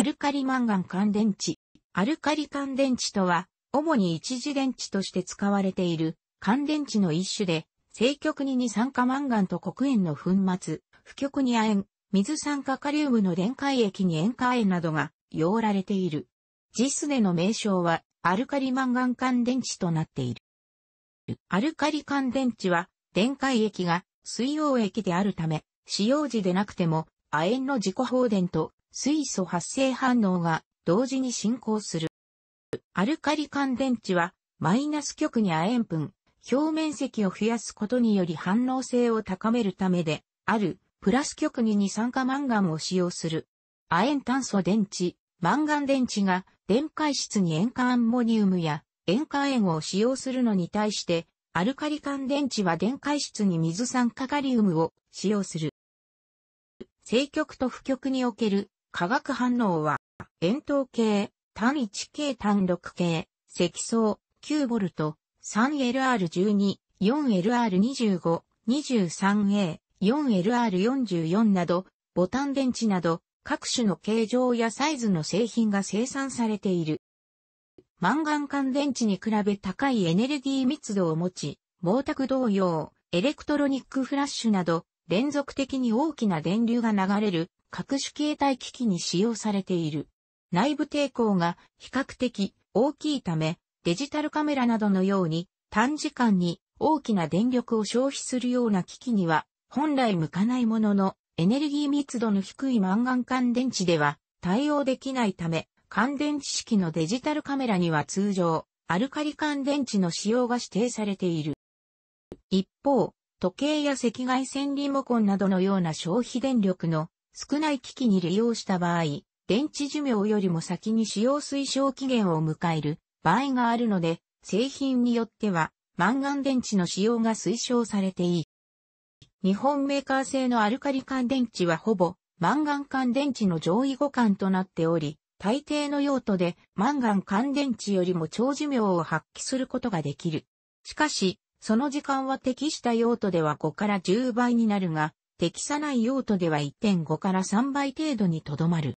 アルカリマンガン乾電池。アルカリ乾電池とは、主に一次電池として使われている乾電池の一種で、正極に二酸化マンガンと黒塩の粉末、不極に亜鉛、水酸化カリウムの電解液に塩化塩などが用られている。ジスでの名称は、アルカリマンガン乾電池となっている。アルカリ乾電池は、電解液が水溶液であるため、使用時でなくても、亜鉛の自己放電と水素発生反応が同時に進行する。アルカリ乾電池はマイナス極に亜鉛分、表面積を増やすことにより反応性を高めるためである、プラス極に二酸化マンガンを使用する。亜鉛炭素電池、マンガン電池が電解質に塩化アンモニウムや塩化塩を使用するのに対して、アルカリ乾電池は電解質に水酸化カリウムを使用する。正極と負極における化学反応は、円筒形、単1系単6系、積層、9V、3LR12、4LR25、23A、4LR44 など、ボタン電池など、各種の形状やサイズの製品が生産されている。マンガン電池に比べ高いエネルギー密度を持ち、毛沢同様、エレクトロニックフラッシュなど、連続的に大きな電流が流れる各種携帯機器に使用されている。内部抵抗が比較的大きいため、デジタルカメラなどのように短時間に大きな電力を消費するような機器には本来向かないもののエネルギー密度の低いマンガン乾電池では対応できないため、乾電池式のデジタルカメラには通常、アルカリ乾電池の使用が指定されている。一方、時計や赤外線リモコンなどのような消費電力の少ない機器に利用した場合、電池寿命よりも先に使用推奨期限を迎える場合があるので、製品によっては、マンガン電池の使用が推奨されていい。日本メーカー製のアルカリ缶電池はほぼ、マンガン缶電池の上位互換となっており、大抵の用途でマンガン乾電池よりも長寿命を発揮することができる。しかし、その時間は適した用途では5から10倍になるが、適さない用途では1.5から3倍程度にとどまる。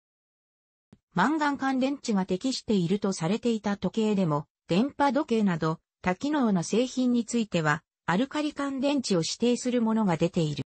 マンガン乾電池が適しているとされていた時計でも、電波時計など多機能な製品については、アルカリ乾電池を指定するものが出ている。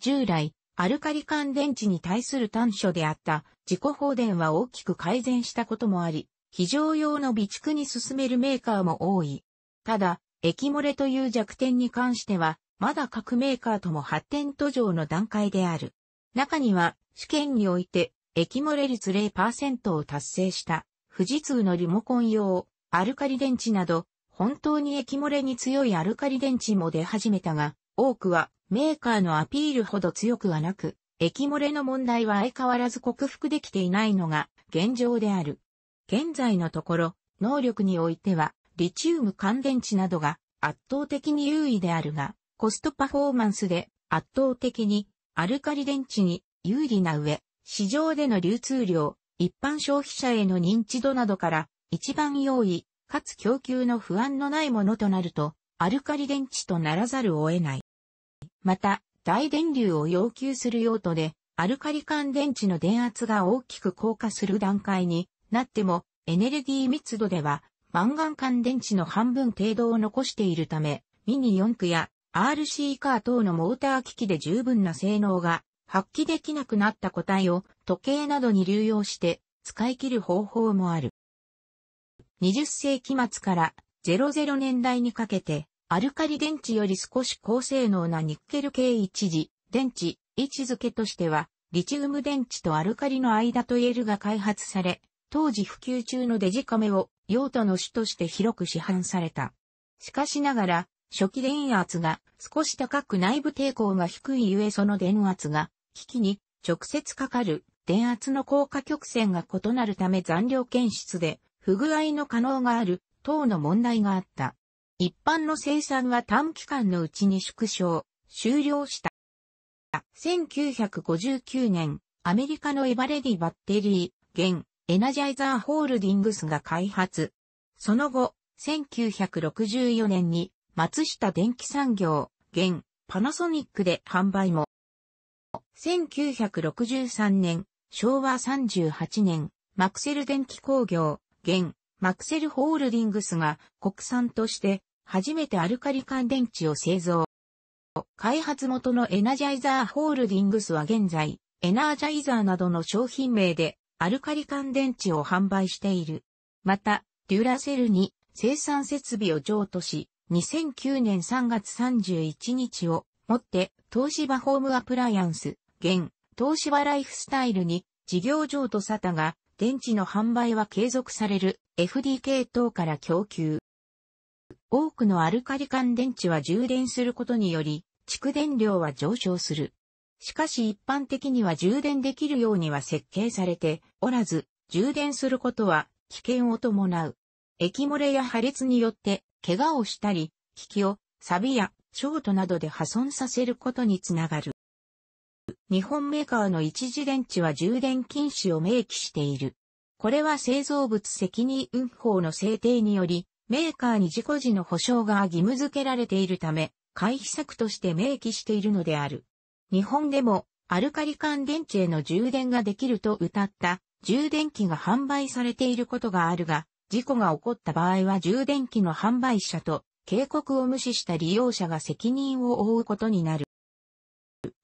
従来、アルカリ乾電池に対する短所であった自己放電は大きく改善したこともあり、非常用の備蓄に進めるメーカーも多い。ただ、液漏れという弱点に関しては、まだ各メーカーとも発展途上の段階である。中には、試験において、液漏れ率0%を達成した、富士通のリモコン用、アルカリ電池など、本当に液漏れに強いアルカリ電池も出始めたが、多くはメーカーのアピールほど強くはなく、液漏れの問題は相変わらず克服できていないのが現状である。現在のところ、能力においては、リチウム乾電池などが圧倒的に優位であるが、コストパフォーマンスで圧倒的にアルカリ電池に有利な上、市場での流通量、一般消費者への認知度などから一番容易、かつ供給の不安のないものとなると、アルカリ電池とならざるを得ない。また、大電流を要求する用途で、アルカリ間電池の電圧が大きく降下する段階になっても、エネルギー密度では、マンガン間電池の半分程度を残しているため、ミニ四駆や RC カー等のモーター機器で十分な性能が発揮できなくなった個体を時計などに流用して使い切る方法もある。20世紀末から00年代にかけてアルカリ電池より少し高性能なニッケル系一時電池位置づけとしてはリチウム電池とアルカリの間と言えるが開発され当時普及中のデジカメを用途の種として広く市販された。しかしながら、初期電圧が少し高く内部抵抗が低いゆえその電圧が機器に直接かかる電圧の効果曲線が異なるため残量検出で不具合の可能がある等の問題があった。一般の生産は短期間のうちに縮小、終了した。1959年、アメリカのエバレディバッテリー、現、エナジャイザーホールディングスが開発。その後、1964年に松下電気産業、現、パナソニックで販売も。1963年、昭和38年、マクセル電気工業、現、マクセルホールディングスが国産として初めてアルカリ乾電池を製造。開発元のエナジャイザーホールディングスは現在、エナージャイザーなどの商品名でアルカリ乾電池を販売している。また、デュラセルに生産設備を譲渡し、2009年3月31日をもって東芝ホームアプライアンス、現東芝ライフスタイルに事業上とサタが電池の販売は継続される FD 系統から供給。多くのアルカリ缶電池は充電することにより、蓄電量は上昇する。しかし一般的には充電できるようには設計されておらず、充電することは危険を伴う。液漏れや破裂によって怪我をしたり、機を、錆や、ショートなどで破損させることにつながる。日本メーカーの一時電池は充電禁止を明記している。これは製造物責任運法の制定により、メーカーに事故時の保証が義務付けられているため、回避策として明記しているのである。日本でも、アルカリ缶電池への充電ができると謳った、充電器が販売されていることがあるが、事故が起こった場合は充電器の販売者と警告を無視した利用者が責任を負うことになる。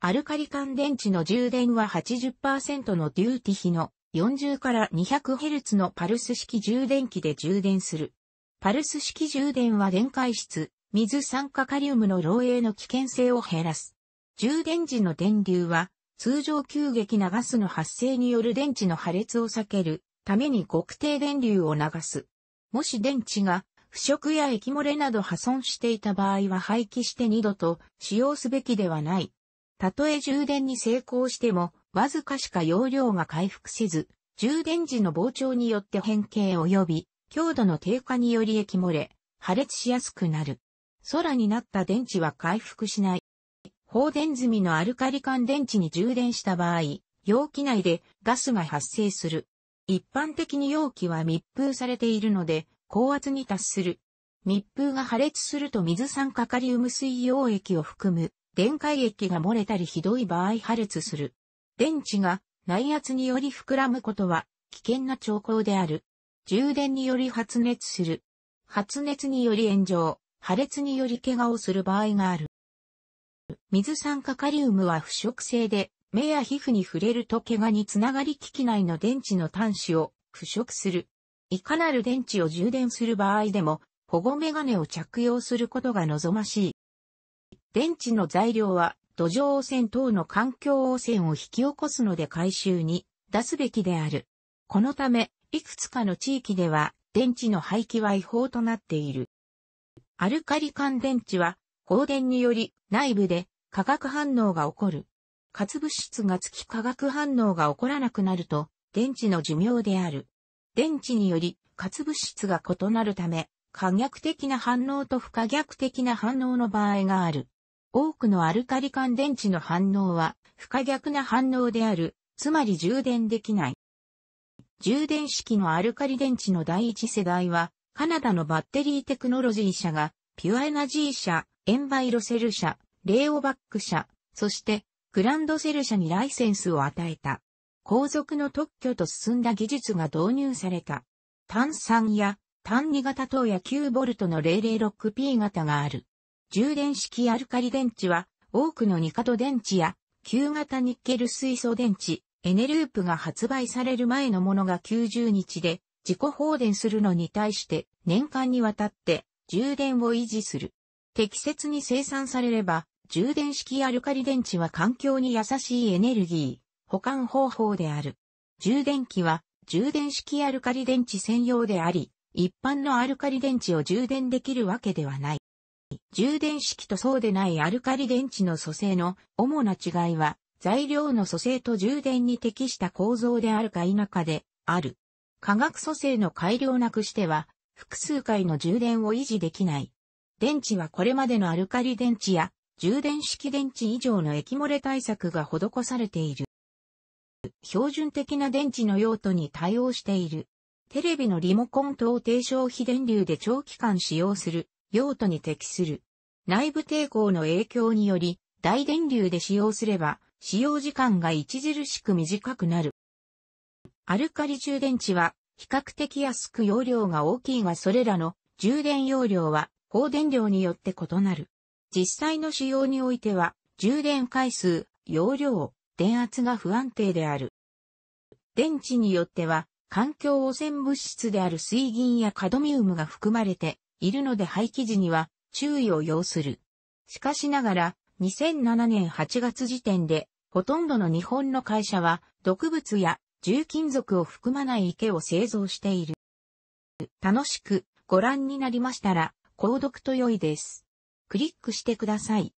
アルカリ乾電池の充電は80%のデューティ比の40から 200Hz のパルス式充電器で充電する。パルス式充電は電解質、水酸化カリウムの漏洩の危険性を減らす。充電時の電流は通常急激なガスの発生による電池の破裂を避けるために極低電流を流す。もし電池が腐食や液漏れなど破損していた場合は廃棄して二度と使用すべきではない。たとえ充電に成功しても、わずかしか容量が回復せず、充電時の膨張によって変形及び強度の低下により液漏れ、破裂しやすくなる。空になった電池は回復しない。放電済みのアルカリ管電池に充電した場合、容器内でガスが発生する。一般的に容器は密封されているので、高圧に達する。密封が破裂すると水酸化カリウム水溶液を含む電解液が漏れたりひどい場合破裂する。電池が内圧により膨らむことは危険な兆候である。充電により発熱する。発熱により炎上、破裂により怪我をする場合がある。水酸化カリウムは腐食性で目や皮膚に触れると怪我につながり機器内の電池の端子を腐食する。いかなる電池を充電する場合でも保護メガネを着用することが望ましい。電池の材料は土壌汚染等の環境汚染を引き起こすので回収に出すべきである。このため、いくつかの地域では電池の廃棄は違法となっている。アルカリ乾電池は放電により内部で化学反応が起こる。活物質が付き化学反応が起こらなくなると、電池の寿命である。電池により、活物質が異なるため、可逆的な反応と不可逆的な反応の場合がある。多くのアルカリ間電池の反応は、不可逆な反応である、つまり充電できない。充電式のアルカリ電池の第一世代は、カナダのバッテリーテクノロジー社が、ピュアエナジー社、エンバイロセル社、レオバック社、そしてグランドセル社にライセンスを与えた。後続の特許と進んだ技術が導入された。単3や単2型等や 9V の 006P 型がある。充電式アルカリ電池は多くの2型電池や旧型ニッケル水素電池、エネループが発売される前のものが90日で自己放電するのに対して年間にわたって充電を維持する。適切に生産されれば充電式アルカリ電池は環境に優しいエネルギー、保管方法である。充電器は充電式アルカリ電池専用であり、一般のアルカリ電池を充電できるわけではない。充電式とそうでないアルカリ電池の組成の主な違いは、材料の組成と充電に適した構造であるか否かである。化学組成の改良なくしては、複数回の充電を維持できない。電池はこれまでのアルカリ電池や充電式電池以上の液漏れ対策が施されている。標準的な電池の用途に対応している。テレビのリモコン等低消費電流で長期間使用する用途に適する。内部抵抗の影響により、大電流で使用すれば、使用時間が著しく短くなる。アルカリ充電池は、比較的安く容量が大きいがそれらの充電容量は、放電量によって異なる。実際の使用においては、充電回数、容量、電圧が不安定である。電池によっては、環境汚染物質である水銀やカドミウムが含まれているので廃棄時には注意を要する。しかしながら、2007年8月時点で、ほとんどの日本の会社は、毒物や重金属を含まない池を製造している。楽しくご覧になりましたら、購読と良いです。クリックしてください。